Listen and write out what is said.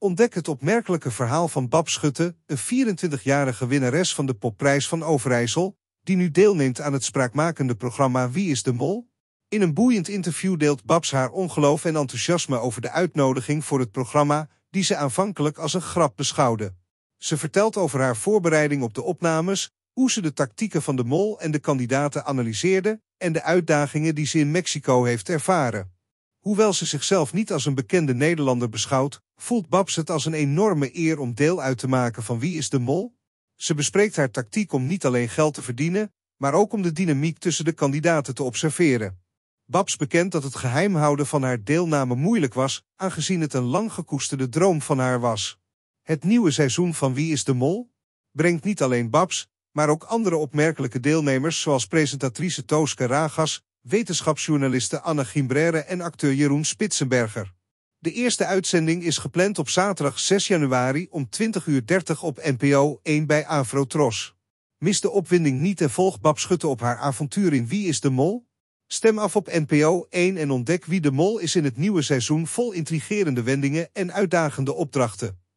Ontdek het opmerkelijke verhaal van Bab Schutte, een 24-jarige winnares van de popprijs van Overijssel, die nu deelneemt aan het spraakmakende programma Wie is de Mol? In een boeiend interview deelt Babs haar ongeloof en enthousiasme over de uitnodiging voor het programma, die ze aanvankelijk als een grap beschouwde. Ze vertelt over haar voorbereiding op de opnames, hoe ze de tactieken van de mol en de kandidaten analyseerde en de uitdagingen die ze in Mexico heeft ervaren. Hoewel ze zichzelf niet als een bekende Nederlander beschouwt, voelt Babs het als een enorme eer om deel uit te maken van Wie is de Mol? Ze bespreekt haar tactiek om niet alleen geld te verdienen, maar ook om de dynamiek tussen de kandidaten te observeren. Babs bekent dat het geheim houden van haar deelname moeilijk was, aangezien het een lang gekoesterde droom van haar was. Het nieuwe seizoen van Wie is de Mol? brengt niet alleen Babs, maar ook andere opmerkelijke deelnemers zoals presentatrice Tooske Ragas, Wetenschapsjournaliste Anne Gimbrere en acteur Jeroen Spitsenberger. De eerste uitzending is gepland op zaterdag 6 januari om 20.30 uur op NPO 1 bij Avro Tros. Mis de opwinding niet en volg Bab Schutte op haar avontuur in Wie is de Mol? Stem af op NPO 1 en ontdek wie de mol is in het nieuwe seizoen vol intrigerende wendingen en uitdagende opdrachten.